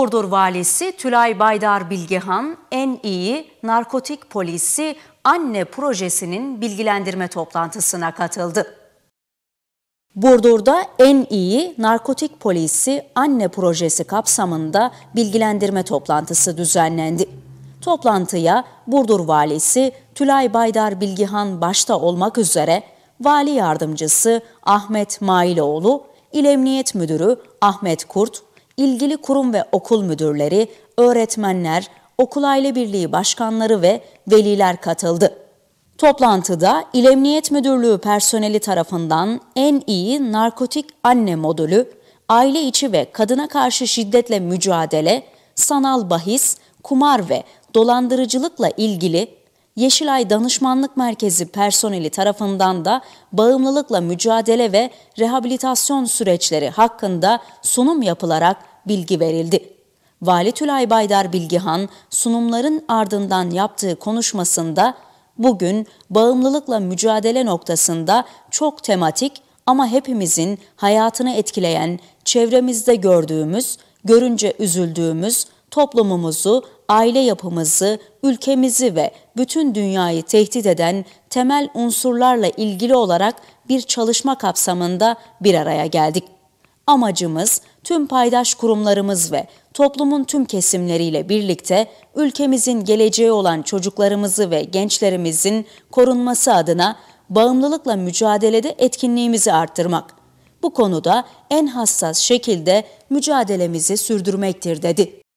Burdur valisi Tülay Baydar Bilgehan en iyi narkotik polisi anne projesinin bilgilendirme toplantısına katıldı. Burdur'da en iyi narkotik polisi anne projesi kapsamında bilgilendirme toplantısı düzenlendi. Toplantıya Burdur valisi Tülay Baydar Bilgihan başta olmak üzere vali yardımcısı Ahmet Mailoğlu, İl Emniyet Müdürü Ahmet Kurt, ilgili kurum ve okul müdürleri, öğretmenler, okul aile birliği başkanları ve veliler katıldı. Toplantıda İl Emniyet Müdürlüğü personeli tarafından en iyi narkotik anne modülü, aile içi ve kadına karşı şiddetle mücadele, sanal bahis, kumar ve dolandırıcılıkla ilgili Yeşilay Danışmanlık Merkezi personeli tarafından da bağımlılıkla mücadele ve rehabilitasyon süreçleri hakkında sunum yapılarak bilgi verildi. Vali Tülay Baydar Bilgihan sunumların ardından yaptığı konuşmasında bugün bağımlılıkla mücadele noktasında çok tematik ama hepimizin hayatını etkileyen, çevremizde gördüğümüz, görünce üzüldüğümüz, toplumumuzu, aile yapımızı, ülkemizi ve bütün dünyayı tehdit eden temel unsurlarla ilgili olarak bir çalışma kapsamında bir araya geldik. Amacımız tüm paydaş kurumlarımız ve toplumun tüm kesimleriyle birlikte ülkemizin geleceği olan çocuklarımızı ve gençlerimizin korunması adına bağımlılıkla mücadelede etkinliğimizi arttırmak. Bu konuda en hassas şekilde mücadelemizi sürdürmektir dedi.